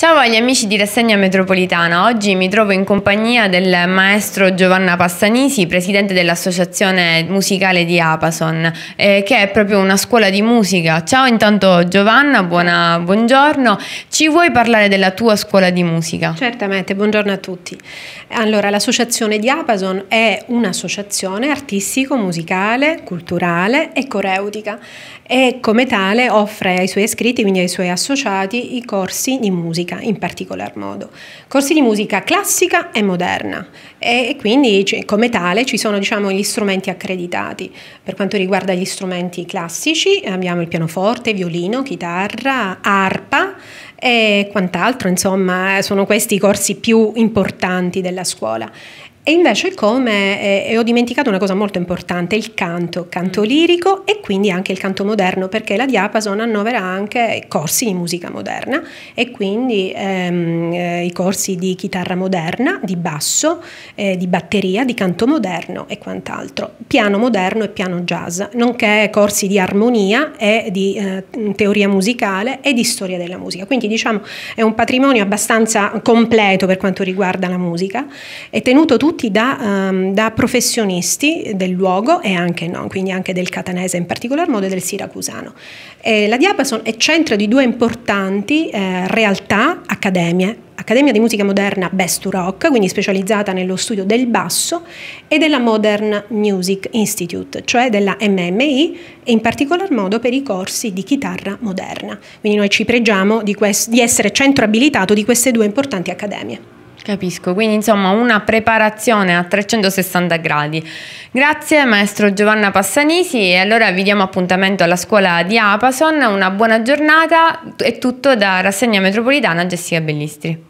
Ciao agli amici di Rassegna Metropolitana, oggi mi trovo in compagnia del maestro Giovanna Passanisi, presidente dell'associazione musicale di Apason, eh, che è proprio una scuola di musica. Ciao intanto Giovanna, buona, buongiorno, ci vuoi parlare della tua scuola di musica? Certamente, buongiorno a tutti. Allora, l'associazione di Apason è un'associazione artistico-musicale, culturale e coreutica e come tale offre ai suoi iscritti, quindi ai suoi associati, i corsi di musica armonica in particolar modo. Corsi di musica classica e moderna e, e quindi come tale ci sono diciamo, gli strumenti accreditati. Per quanto riguarda gli strumenti classici abbiamo il pianoforte, violino, chitarra, arpa e quant'altro, insomma sono questi i corsi più importanti della scuola. E invece come, eh, e eh, ho dimenticato una cosa molto importante, il canto, canto mm. lirico e quindi anche il canto moderno, perché la Diapason annovera anche corsi di musica moderna e quindi ehm, eh, i corsi di chitarra moderna, di basso, eh, di batteria, di canto moderno e quant'altro, piano moderno e piano jazz, nonché corsi di armonia e di eh, teoria musicale e di storia della musica. Quindi diciamo è un patrimonio abbastanza completo per quanto riguarda la musica, è tenuto tutto venuti da, um, da professionisti del luogo e anche no, quindi anche del catanese in particolar modo e del siracusano. E la Diapason è centro di due importanti eh, realtà accademie Accademia di Musica Moderna Best to Rock, quindi specializzata nello studio del basso, e della Modern Music Institute, cioè della MMI, e in particolar modo per i corsi di chitarra moderna. Quindi noi ci pregiamo di, di essere centro abilitato di queste due importanti accademie. Capisco, quindi insomma una preparazione a 360 gradi. Grazie maestro Giovanna Passanisi e allora vi diamo appuntamento alla scuola di Apason, una buona giornata, è tutto da Rassegna Metropolitana Jessica Bellistri.